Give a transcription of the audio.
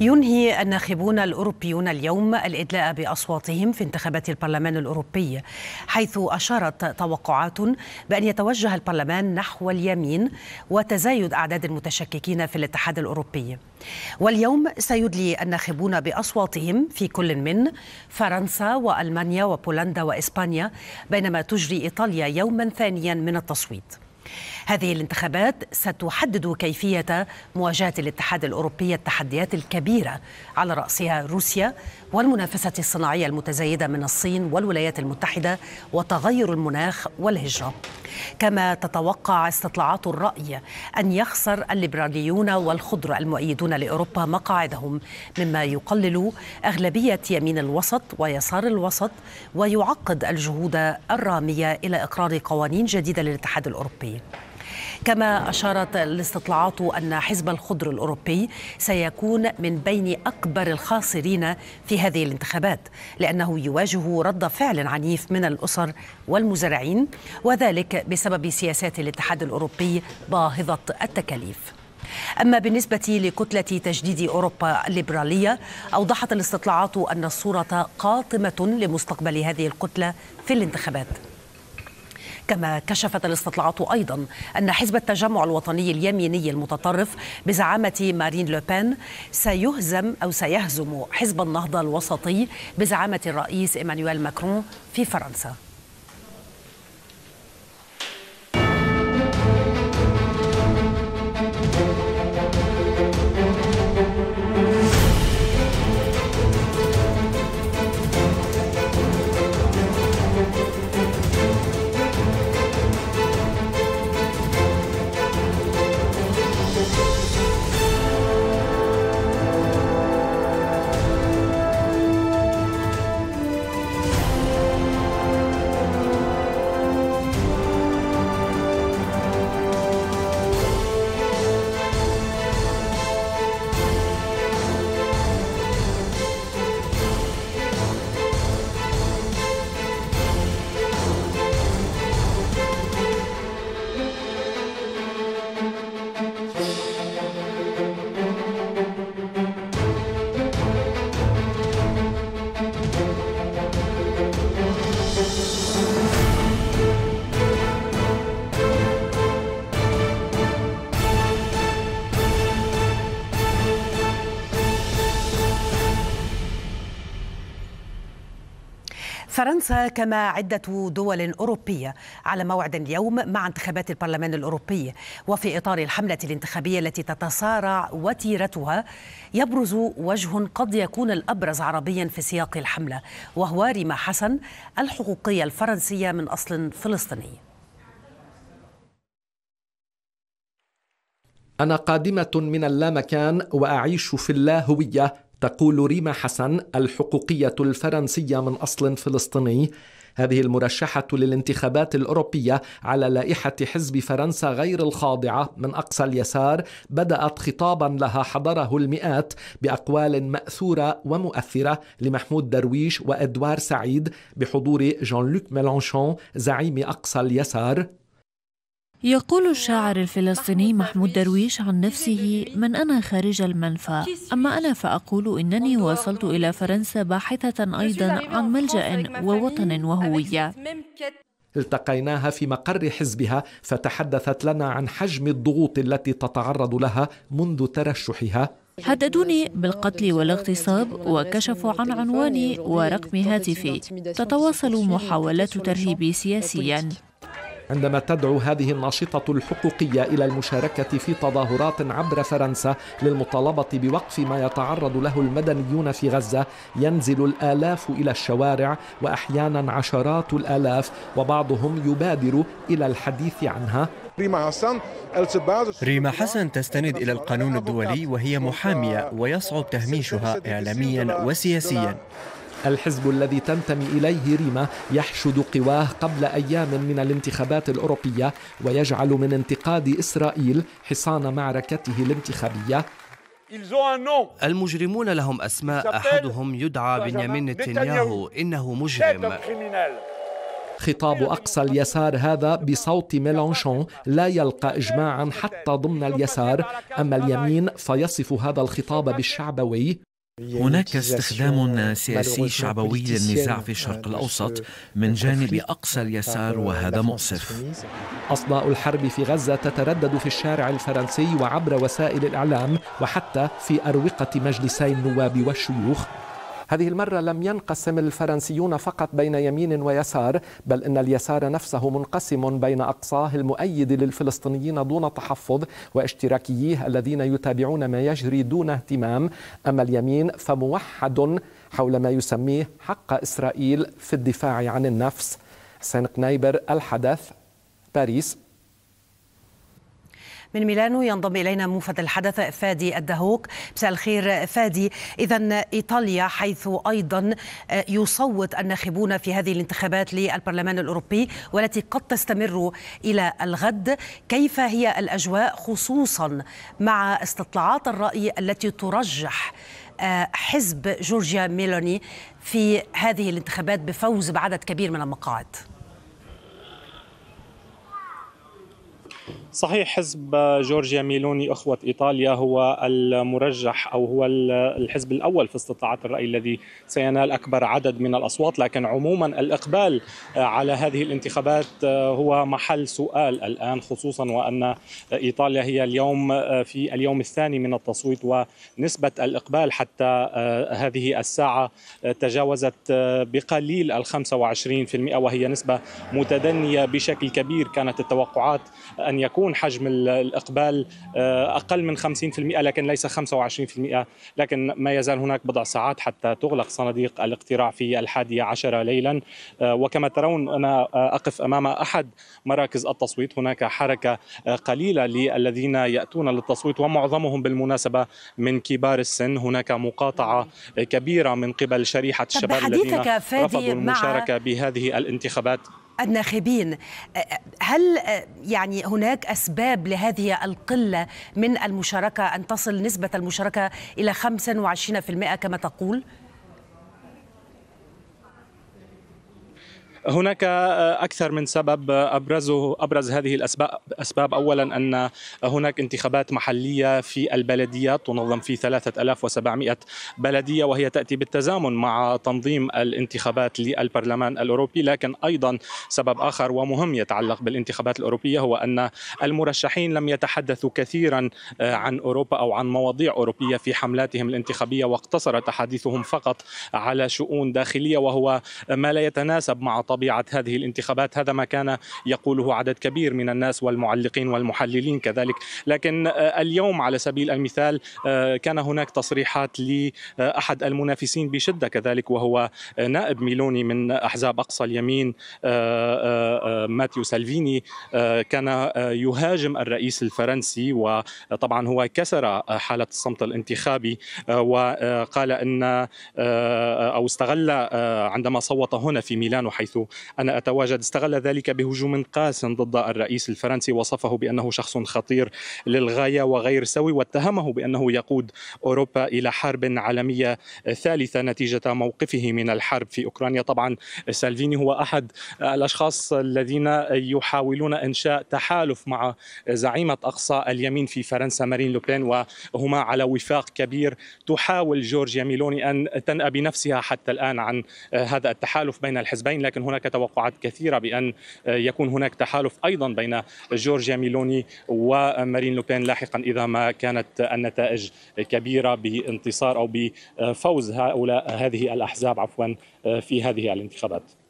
ينهي الناخبون الاوروبيون اليوم الادلاء باصواتهم في انتخابات البرلمان الاوروبي حيث اشارت توقعات بان يتوجه البرلمان نحو اليمين وتزايد اعداد المتشككين في الاتحاد الاوروبي واليوم سيدلي الناخبون باصواتهم في كل من فرنسا والمانيا وبولندا واسبانيا بينما تجري ايطاليا يوما ثانيا من التصويت هذه الانتخابات ستحدد كيفية مواجهة الاتحاد الأوروبي التحديات الكبيرة على رأسها روسيا والمنافسة الصناعية المتزايدة من الصين والولايات المتحدة وتغير المناخ والهجرة كما تتوقع استطلاعات الرأي أن يخسر الليبراليون والخضر المؤيدون لأوروبا مقاعدهم مما يقلل أغلبية يمين الوسط ويسار الوسط ويعقد الجهود الرامية إلى إقرار قوانين جديدة للاتحاد الأوروبي كما أشارت الاستطلاعات أن حزب الخضر الأوروبي سيكون من بين أكبر الخاسرين في هذه الانتخابات لأنه يواجه رد فعل عنيف من الأسر والمزارعين وذلك بسبب سياسات الاتحاد الأوروبي باهظة التكاليف أما بالنسبة لكتلة تجديد أوروبا الليبرالية أوضحت الاستطلاعات أن الصورة قاطمة لمستقبل هذه الكتلة في الانتخابات كما كشفت الاستطلاعات أيضا أن حزب التجمع الوطني اليميني المتطرف بزعامة مارين لوبان سيهزم أو سيهزم حزب النهضة الوسطي بزعامة الرئيس إيمانويل ماكرون في فرنسا فرنسا كما عدة دول أوروبية على موعد اليوم مع انتخابات البرلمان الأوروبي وفي إطار الحملة الانتخابية التي تتصارع وتيرتها يبرز وجه قد يكون الأبرز عربيا في سياق الحملة وهو ريما حسن الحقوقية الفرنسية من أصل فلسطيني أنا قادمة من اللامكان وأعيش في اللاهوية تقول ريما حسن الحقوقية الفرنسية من أصل فلسطيني هذه المرشحة للانتخابات الأوروبية على لائحة حزب فرنسا غير الخاضعة من أقصى اليسار بدأت خطابا لها حضره المئات بأقوال مأثورة ومؤثرة لمحمود درويش وإدوار سعيد بحضور جان لوك ميلانشون زعيم أقصى اليسار يقول الشاعر الفلسطيني محمود درويش عن نفسه من أنا خارج المنفى أما أنا فأقول إنني وصلت إلى فرنسا باحثة أيضا عن ملجأ ووطن وهوية التقيناها في مقر حزبها فتحدثت لنا عن حجم الضغوط التي تتعرض لها منذ ترشحها هددوني بالقتل والاغتصاب وكشفوا عن عنواني ورقم هاتفي تتواصل محاولات ترهيبي سياسيا عندما تدعو هذه الناشطة الحقوقية إلى المشاركة في تظاهرات عبر فرنسا للمطالبة بوقف ما يتعرض له المدنيون في غزة ينزل الآلاف إلى الشوارع وأحيانا عشرات الآلاف وبعضهم يبادر إلى الحديث عنها ريما حسن تستند إلى القانون الدولي وهي محامية ويصعب تهميشها إعلاميا وسياسيا الحزب الذي تنتمي إليه ريما يحشد قواه قبل أيام من الانتخابات الأوروبية ويجعل من انتقاد إسرائيل حصان معركته الانتخابية المجرمون لهم أسماء أحدهم يدعى بنيامين نتنياهو إنه مجرم خطاب أقصى اليسار هذا بصوت ميلانشون لا يلقى إجماعا حتى ضمن اليسار أما اليمين فيصف هذا الخطاب بالشعبوي هناك استخدام سياسي شعبوي للنزاع في الشرق الأوسط من جانب أقصى اليسار وهذا مؤسف أصداء الحرب في غزة تتردد في الشارع الفرنسي وعبر وسائل الإعلام وحتى في أروقة مجلسي النواب والشيوخ هذه المرة لم ينقسم الفرنسيون فقط بين يمين ويسار بل أن اليسار نفسه منقسم بين أقصاه المؤيد للفلسطينيين دون تحفظ واشتراكييه الذين يتابعون ما يجري دون اهتمام أما اليمين فموحد حول ما يسميه حق إسرائيل في الدفاع عن النفس سينق نايبر الحدث باريس من ميلانو ينضم إلينا موفد الحدث فادي الدهوك مساء الخير فادي إذا إيطاليا حيث أيضا آه، يصوت الناخبون في هذه الانتخابات للبرلمان الأوروبي والتي قد تستمر إلى الغد كيف هي الأجواء خصوصا مع استطلاعات الرأي التي ترجح آه، حزب جورجيا ميلوني في هذه الانتخابات بفوز بعدد كبير من المقاعد صحيح حزب جورجيا ميلوني أخوة إيطاليا هو المرجح أو هو الحزب الأول في استطلاعات الرأي الذي سينال أكبر عدد من الأصوات لكن عموما الإقبال على هذه الانتخابات هو محل سؤال الآن خصوصا وأن إيطاليا هي اليوم في اليوم الثاني من التصويت ونسبة الإقبال حتى هذه الساعة تجاوزت بقليل ال 25% وهي نسبة متدنية بشكل كبير كانت التوقعات أن أن يكون حجم الإقبال آه، أقل من 50% لكن ليس 25% لكن ما يزال هناك بضع ساعات حتى تغلق صناديق الاقتراع في الحادية عشرة ليلا آه، وكما ترون أنا أقف أمام أحد مراكز التصويت هناك حركة آه، قليلة للذين يأتون للتصويت ومعظمهم بالمناسبة من كبار السن هناك مقاطعة كبيرة من قبل شريحة الشباب الذين رفضوا المشاركة بهذه الانتخابات الناخبين هل يعني هناك أسباب لهذه القلة من المشاركة أن تصل نسبة المشاركة إلى 25% كما تقول؟ هناك آه، اكثر من سبب آه، ابرزه ابرز هذه الاسباب اسباب اولا ان هناك انتخابات محليه في البلديات تنظم في 3700 بلديه وهي تاتي بالتزامن مع تنظيم الانتخابات للبرلمان الاوروبي لكن ايضا سبب اخر ومهم يتعلق بالانتخابات الاوروبيه هو ان المرشحين لم يتحدثوا كثيرا آه، عن اوروبا او عن مواضيع اوروبيه في حملاتهم الانتخابيه واقتصر تحديثهم فقط على شؤون داخليه وهو ما لا يتناسب مع طبيعه هذه الانتخابات هذا ما كان يقوله عدد كبير من الناس والمعلقين والمحللين كذلك لكن آه، اليوم على سبيل المثال آه، كان هناك تصريحات لاحد المنافسين بشده كذلك وهو آه، نائب ميلوني من احزاب اقصى اليمين ماتيو سالفيني كان يهاجم الرئيس الفرنسي وطبعا هو كسر حاله الصمت الانتخابي وقال ان او استغل عندما صوت هنا في ميلانو حيث أنا أتواجد استغل ذلك بهجوم قاس ضد الرئيس الفرنسي وصفه بأنه شخص خطير للغاية وغير سوي واتهمه بأنه يقود أوروبا إلى حرب عالمية ثالثة نتيجة موقفه من الحرب في أوكرانيا طبعا سالفيني هو أحد الأشخاص الذين يحاولون إنشاء تحالف مع زعيمة أقصى اليمين في فرنسا مارين لوبين وهما على وفاق كبير تحاول جورجيا ميلوني أن تنأى بنفسها حتى الآن عن هذا التحالف بين الحزبين لكن هناك توقعات كثيرة بأن آه، يكون هناك تحالف أيضا بين جورجيا ميلوني ومارين لوبين لاحقا إذا ما كانت النتائج كبيرة بانتصار أو بفوز هؤلاء هذه الأحزاب عفوا آه، في هذه الانتخابات